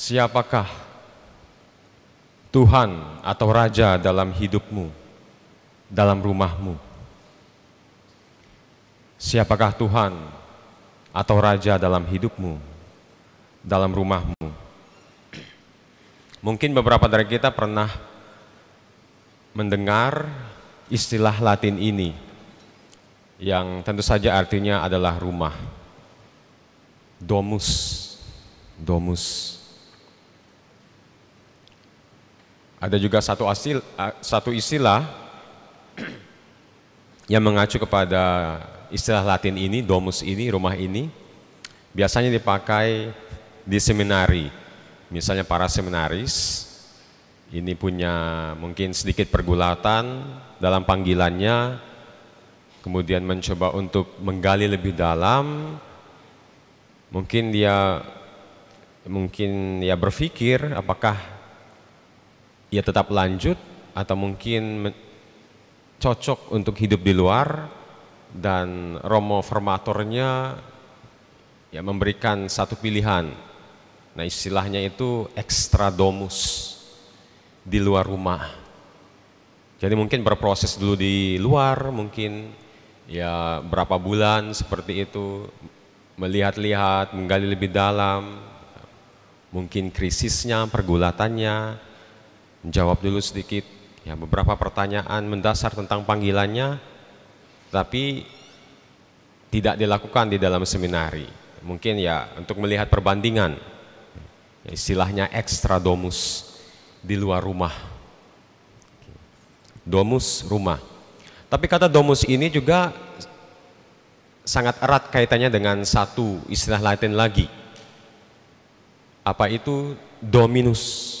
Siapakah Tuhan atau Raja dalam hidupmu, dalam rumahmu? Siapakah Tuhan atau Raja dalam hidupmu, dalam rumahmu? Mungkin beberapa dari kita pernah mendengar istilah Latin ini, yang tentu saja artinya adalah rumah. Domus, domus. Ada juga satu, asil, satu istilah yang mengacu kepada istilah Latin ini, domus ini, rumah ini, biasanya dipakai di seminari. Misalnya para seminaris ini punya mungkin sedikit pergulatan dalam panggilannya, kemudian mencoba untuk menggali lebih dalam, mungkin dia mungkin ya berpikir apakah ya tetap lanjut atau mungkin cocok untuk hidup di luar dan Romo formatornya ya memberikan satu pilihan. Nah istilahnya itu ekstra domus di luar rumah. Jadi mungkin berproses dulu di luar, mungkin ya berapa bulan seperti itu, melihat-lihat, menggali lebih dalam, mungkin krisisnya, pergulatannya, menjawab dulu sedikit ya beberapa pertanyaan mendasar tentang panggilannya tapi tidak dilakukan di dalam seminari. Mungkin ya untuk melihat perbandingan ya, istilahnya ekstra domus di luar rumah. Domus rumah. Tapi kata domus ini juga sangat erat kaitannya dengan satu istilah Latin lagi. Apa itu dominus?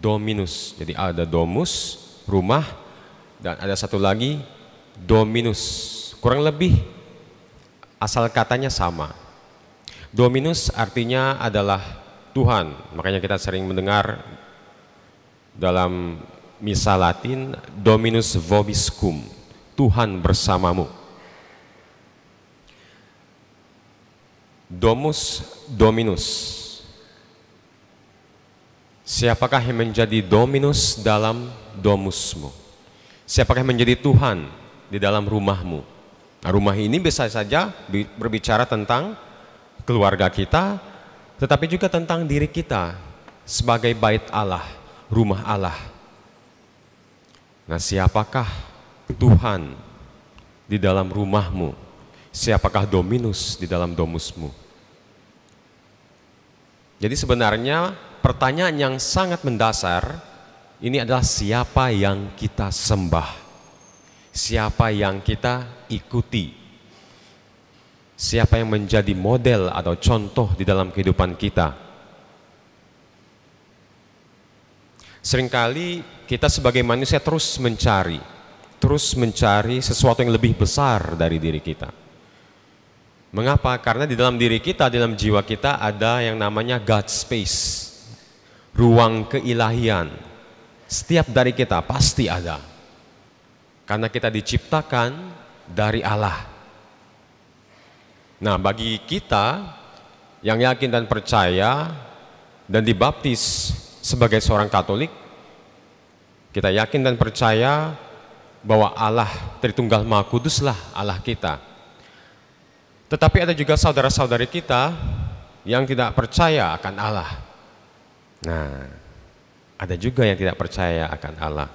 dominus. Jadi ada domus, rumah, dan ada satu lagi dominus. Kurang lebih asal katanya sama. Dominus artinya adalah Tuhan. Makanya kita sering mendengar dalam misa Latin Dominus vobiscum, Tuhan bersamamu. Domus Dominus Siapakah yang menjadi dominus dalam domusmu? Siapakah yang menjadi Tuhan di dalam rumahmu? Nah, rumah ini bisa saja berbicara tentang keluarga kita, tetapi juga tentang diri kita sebagai bait Allah, rumah Allah. Nah, siapakah Tuhan di dalam rumahmu? Siapakah Dominus di dalam domusmu? Jadi sebenarnya pertanyaan yang sangat mendasar ini adalah siapa yang kita sembah? Siapa yang kita ikuti? Siapa yang menjadi model atau contoh di dalam kehidupan kita? Seringkali kita sebagai manusia terus mencari, terus mencari sesuatu yang lebih besar dari diri kita. Mengapa? Karena di dalam diri kita, di dalam jiwa kita ada yang namanya God space ruang keilahian. Setiap dari kita pasti ada. Karena kita diciptakan dari Allah. Nah, bagi kita yang yakin dan percaya dan dibaptis sebagai seorang Katolik, kita yakin dan percaya bahwa Allah Tritunggal Maha Kuduslah Allah kita. Tetapi ada juga saudara-saudari kita yang tidak percaya akan Allah. Nah, ada juga yang tidak percaya akan Allah.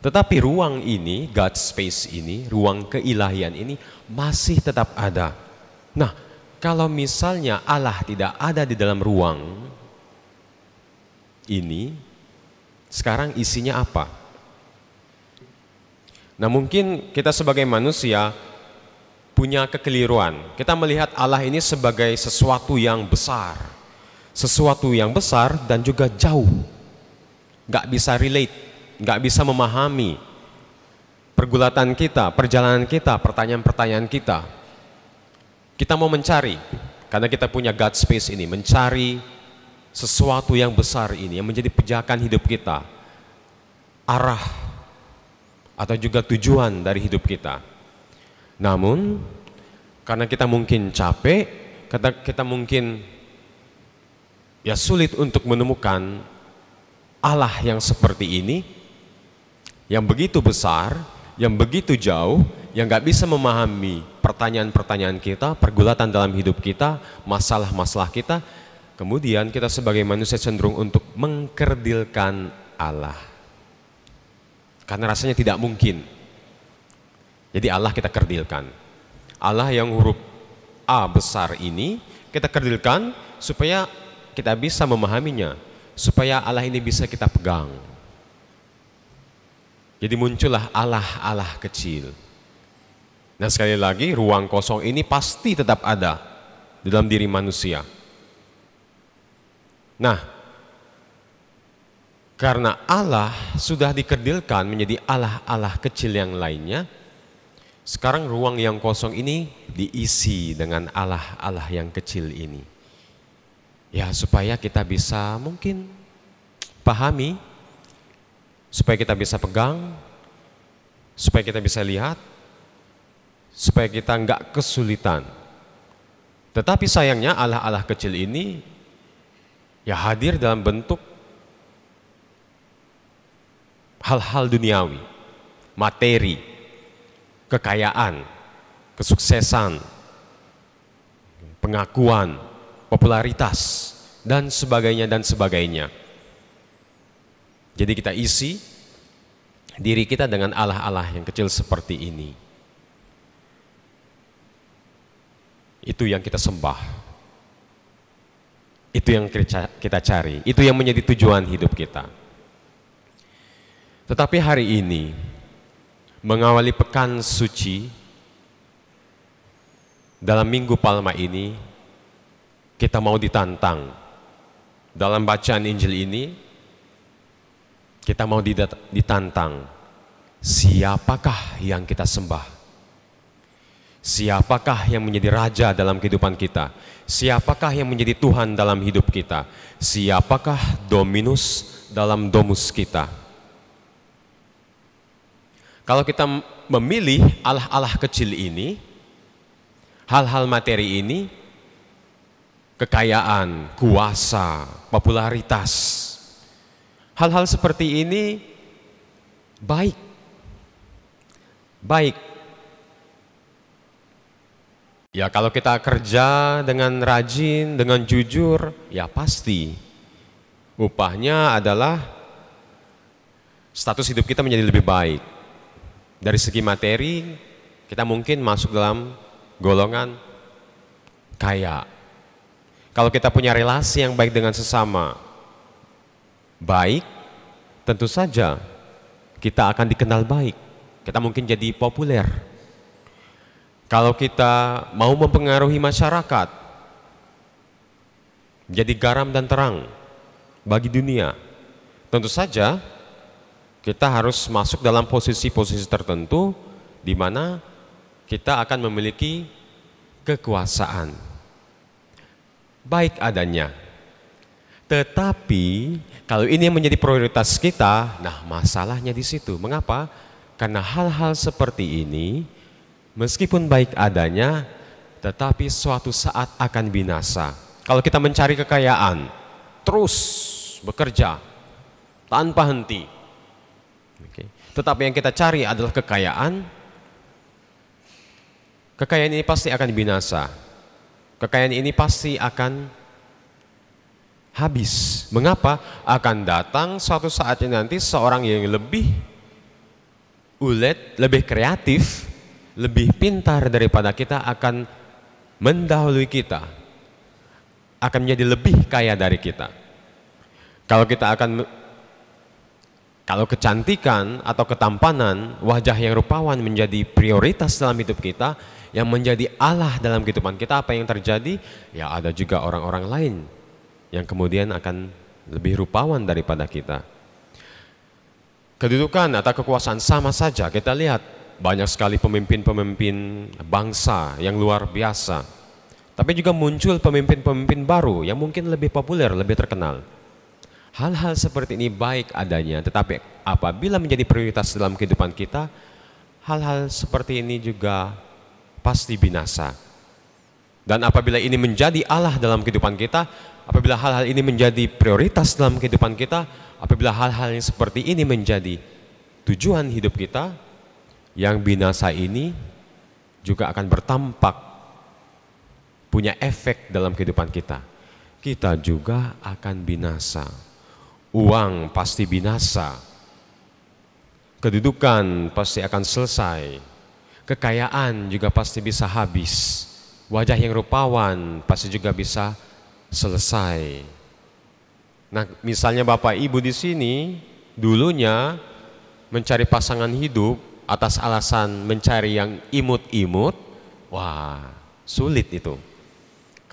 Tetapi ruang ini, God space ini, ruang keilahian ini masih tetap ada. Nah, kalau misalnya Allah tidak ada di dalam ruang ini, sekarang isinya apa? Nah, mungkin kita sebagai manusia punya kekeliruan. Kita melihat Allah ini sebagai sesuatu yang besar sesuatu yang besar dan juga jauh. Gak bisa relate, gak bisa memahami pergulatan kita, perjalanan kita, pertanyaan-pertanyaan kita. Kita mau mencari, karena kita punya God space ini, mencari sesuatu yang besar ini, yang menjadi pijakan hidup kita, arah atau juga tujuan dari hidup kita. Namun, karena kita mungkin capek, kita mungkin ya sulit untuk menemukan Allah yang seperti ini, yang begitu besar, yang begitu jauh, yang gak bisa memahami pertanyaan-pertanyaan kita, pergulatan dalam hidup kita, masalah-masalah kita, kemudian kita sebagai manusia cenderung untuk mengkerdilkan Allah. Karena rasanya tidak mungkin. Jadi Allah kita kerdilkan. Allah yang huruf A besar ini kita kerdilkan supaya kita bisa memahaminya supaya Allah ini bisa kita pegang. Jadi muncullah Allah-Allah kecil. Nah sekali lagi ruang kosong ini pasti tetap ada dalam diri manusia. Nah, karena Allah sudah dikerdilkan menjadi Allah-Allah kecil yang lainnya, sekarang ruang yang kosong ini diisi dengan Allah-Allah yang kecil ini. Ya supaya kita bisa mungkin pahami, supaya kita bisa pegang, supaya kita bisa lihat, supaya kita enggak kesulitan. Tetapi sayangnya Allah-Allah kecil ini ya hadir dalam bentuk hal-hal duniawi, materi, kekayaan, kesuksesan, pengakuan, popularitas, dan sebagainya dan sebagainya. Jadi kita isi diri kita dengan Allah-Allah yang kecil seperti ini. Itu yang kita sembah. Itu yang kita cari, itu yang menjadi tujuan hidup kita. Tetapi hari ini mengawali pekan suci dalam Minggu Palma ini kita mau ditantang. Dalam bacaan Injil ini, kita mau ditantang. Siapakah yang kita sembah? Siapakah yang menjadi raja dalam kehidupan kita? Siapakah yang menjadi Tuhan dalam hidup kita? Siapakah dominus dalam domus kita? Kalau kita memilih Allah-Allah kecil ini, hal-hal materi ini, kekayaan, kuasa, popularitas. Hal-hal seperti ini baik. Baik. Ya kalau kita kerja dengan rajin, dengan jujur, ya pasti upahnya adalah status hidup kita menjadi lebih baik. Dari segi materi, kita mungkin masuk dalam golongan kaya, kalau kita punya relasi yang baik dengan sesama, baik tentu saja kita akan dikenal baik. Kita mungkin jadi populer. Kalau kita mau mempengaruhi masyarakat, jadi garam dan terang bagi dunia. Tentu saja kita harus masuk dalam posisi-posisi tertentu di mana kita akan memiliki kekuasaan baik adanya. Tetapi kalau ini yang menjadi prioritas kita, nah masalahnya di situ. Mengapa? Karena hal-hal seperti ini meskipun baik adanya tetapi suatu saat akan binasa. Kalau kita mencari kekayaan, terus bekerja tanpa henti. Okay. Tetapi yang kita cari adalah kekayaan. Kekayaan ini pasti akan binasa. Kekayaan ini pasti akan habis. Mengapa? Akan datang suatu saatnya nanti seorang yang lebih ulet, lebih kreatif, lebih pintar daripada kita akan mendahului kita. Akan menjadi lebih kaya dari kita. Kalau kita akan kalau kecantikan atau ketampanan, wajah yang rupawan menjadi prioritas dalam hidup kita, yang menjadi Allah dalam kehidupan kita, apa yang terjadi? Ya ada juga orang-orang lain yang kemudian akan lebih rupawan daripada kita. Kedudukan atau kekuasaan sama saja, kita lihat banyak sekali pemimpin-pemimpin bangsa yang luar biasa. Tapi juga muncul pemimpin-pemimpin baru yang mungkin lebih populer, lebih terkenal. Hal-hal seperti ini baik adanya, tetapi apabila menjadi prioritas dalam kehidupan kita, hal-hal seperti ini juga pasti binasa. Dan apabila ini menjadi Allah dalam kehidupan kita, apabila hal-hal ini menjadi prioritas dalam kehidupan kita, apabila hal-hal yang seperti ini menjadi tujuan hidup kita, yang binasa ini juga akan bertampak punya efek dalam kehidupan kita. Kita juga akan binasa uang pasti binasa, kedudukan pasti akan selesai, kekayaan juga pasti bisa habis, wajah yang rupawan pasti juga bisa selesai. Nah, misalnya Bapak Ibu di sini dulunya mencari pasangan hidup atas alasan mencari yang imut-imut, wah, sulit itu.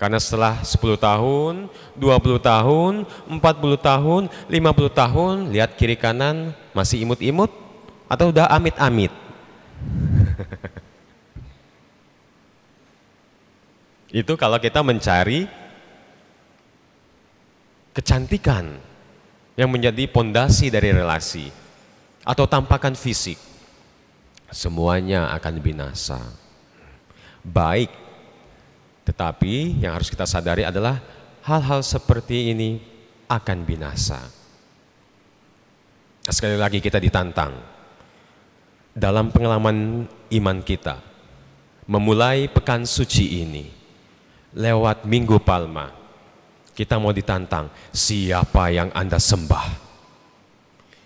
Karena setelah 10 tahun, 20 tahun, 40 tahun, 50 tahun, lihat kiri kanan masih imut-imut atau udah amit-amit. Itu kalau kita mencari kecantikan yang menjadi pondasi dari relasi atau tampakan fisik. Semuanya akan binasa. Baik tetapi yang harus kita sadari adalah hal-hal seperti ini akan binasa. Nah, sekali lagi kita ditantang dalam pengalaman iman kita memulai pekan suci ini lewat Minggu Palma kita mau ditantang siapa yang Anda sembah.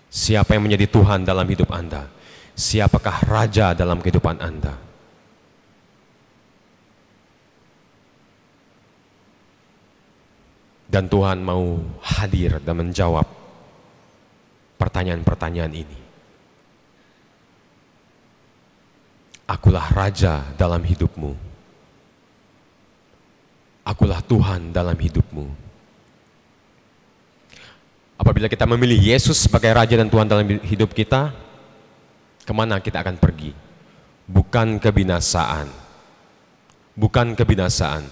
Siapa yang menjadi Tuhan dalam hidup Anda? Siapakah raja dalam kehidupan Anda? dan Tuhan mau hadir dan menjawab pertanyaan-pertanyaan ini. Akulah raja dalam hidupmu. Akulah Tuhan dalam hidupmu. Apabila kita memilih Yesus sebagai raja dan Tuhan dalam hidup kita, kemana kita akan pergi? Bukan kebinasaan. Bukan kebinasaan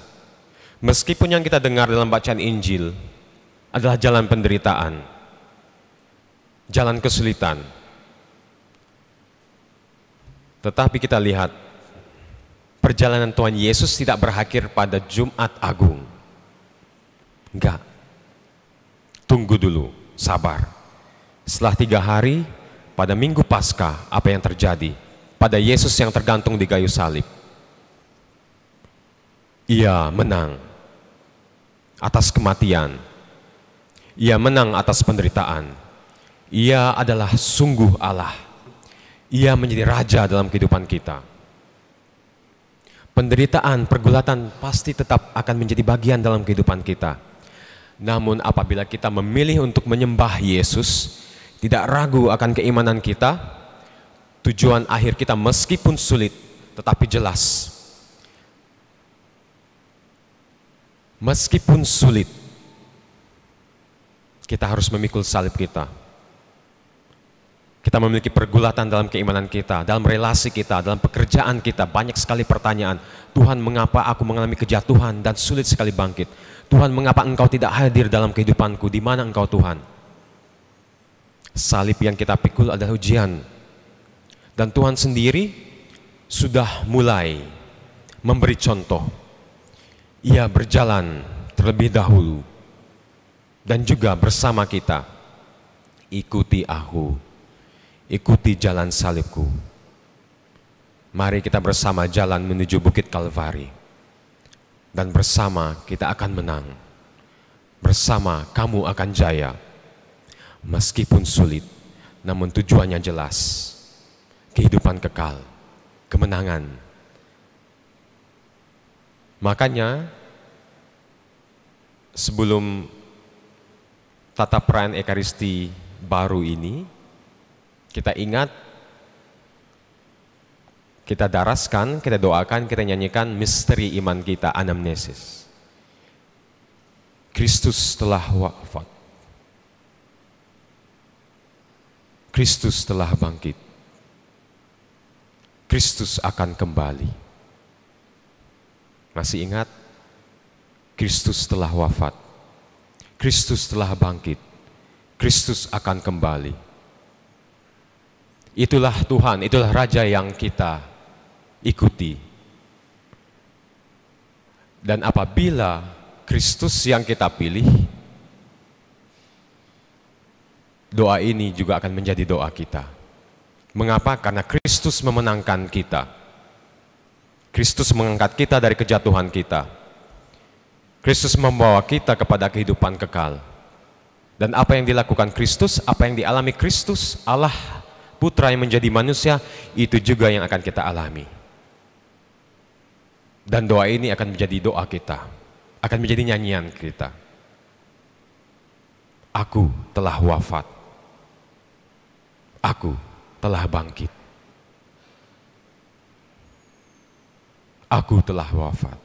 Meskipun yang kita dengar dalam bacaan Injil adalah jalan penderitaan, jalan kesulitan. Tetapi kita lihat perjalanan Tuhan Yesus tidak berakhir pada Jumat Agung. Enggak. Tunggu dulu, sabar. Setelah tiga hari, pada Minggu Paskah, apa yang terjadi? Pada Yesus yang tergantung di kayu salib. Ia menang atas kematian. Ia menang atas penderitaan. Ia adalah sungguh Allah. Ia menjadi raja dalam kehidupan kita. Penderitaan, pergulatan pasti tetap akan menjadi bagian dalam kehidupan kita. Namun apabila kita memilih untuk menyembah Yesus, tidak ragu akan keimanan kita, tujuan akhir kita meskipun sulit, tetapi jelas Meskipun sulit, kita harus memikul salib kita. Kita memiliki pergulatan dalam keimanan kita, dalam relasi kita, dalam pekerjaan kita. Banyak sekali pertanyaan, Tuhan mengapa aku mengalami kejatuhan dan sulit sekali bangkit? Tuhan mengapa engkau tidak hadir dalam kehidupanku? Di mana engkau Tuhan? Salib yang kita pikul adalah ujian. Dan Tuhan sendiri sudah mulai memberi contoh ia berjalan terlebih dahulu dan juga bersama kita. Ikuti aku, ikuti jalan salibku. Mari kita bersama jalan menuju Bukit Kalvari. Dan bersama kita akan menang. Bersama kamu akan jaya. Meskipun sulit, namun tujuannya jelas. Kehidupan kekal, kemenangan, Makanya sebelum tata peran Ekaristi baru ini, kita ingat, kita daraskan, kita doakan, kita nyanyikan misteri iman kita, anamnesis. Kristus telah wafat. Kristus telah bangkit. Kristus akan kembali. Masih ingat? Kristus telah wafat. Kristus telah bangkit. Kristus akan kembali. Itulah Tuhan, itulah Raja yang kita ikuti. Dan apabila Kristus yang kita pilih, doa ini juga akan menjadi doa kita. Mengapa? Karena Kristus memenangkan kita. Kristus mengangkat kita dari kejatuhan kita. Kristus membawa kita kepada kehidupan kekal. Dan apa yang dilakukan Kristus, apa yang dialami Kristus, Allah putra yang menjadi manusia, itu juga yang akan kita alami. Dan doa ini akan menjadi doa kita, akan menjadi nyanyian kita. Aku telah wafat. Aku telah bangkit. aku telah wafat,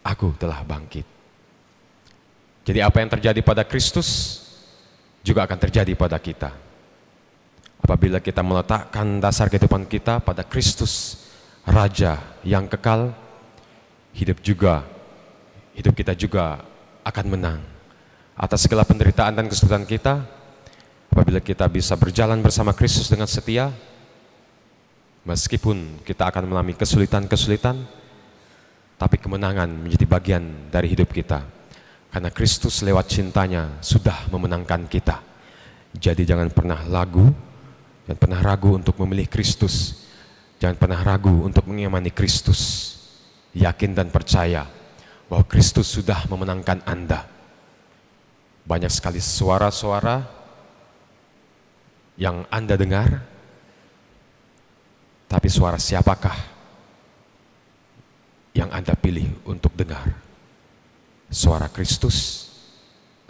aku telah bangkit. Jadi apa yang terjadi pada Kristus juga akan terjadi pada kita. Apabila kita meletakkan dasar kehidupan kita pada Kristus, Raja yang kekal, hidup juga, hidup kita juga akan menang. Atas segala penderitaan dan kesulitan kita, apabila kita bisa berjalan bersama Kristus dengan setia, Meskipun kita akan mengalami kesulitan-kesulitan, tapi kemenangan menjadi bagian dari hidup kita. Karena Kristus lewat cintanya sudah memenangkan kita. Jadi jangan pernah lagu, jangan pernah ragu untuk memilih Kristus. Jangan pernah ragu untuk mengimani Kristus. Yakin dan percaya bahwa Kristus sudah memenangkan Anda. Banyak sekali suara-suara yang Anda dengar tapi suara siapakah yang Anda pilih untuk dengar? Suara Kristus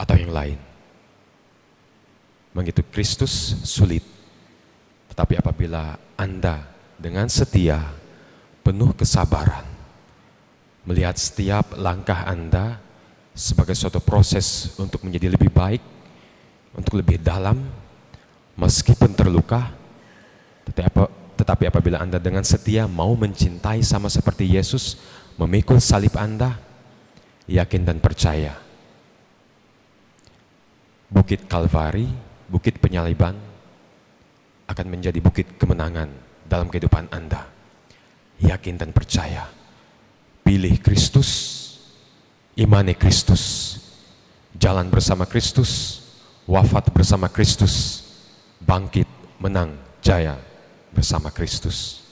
atau yang lain? Begitu Kristus sulit. Tetapi apabila Anda dengan setia, penuh kesabaran, melihat setiap langkah Anda sebagai suatu proses untuk menjadi lebih baik, untuk lebih dalam, meskipun terluka, tetapi tetapi apabila Anda dengan setia mau mencintai sama seperti Yesus memikul salib Anda, yakin dan percaya. Bukit Kalvari, bukit penyaliban akan menjadi bukit kemenangan dalam kehidupan Anda. Yakin dan percaya. Pilih Kristus, imani Kristus, jalan bersama Kristus, wafat bersama Kristus, bangkit, menang, jaya bersama Kristus.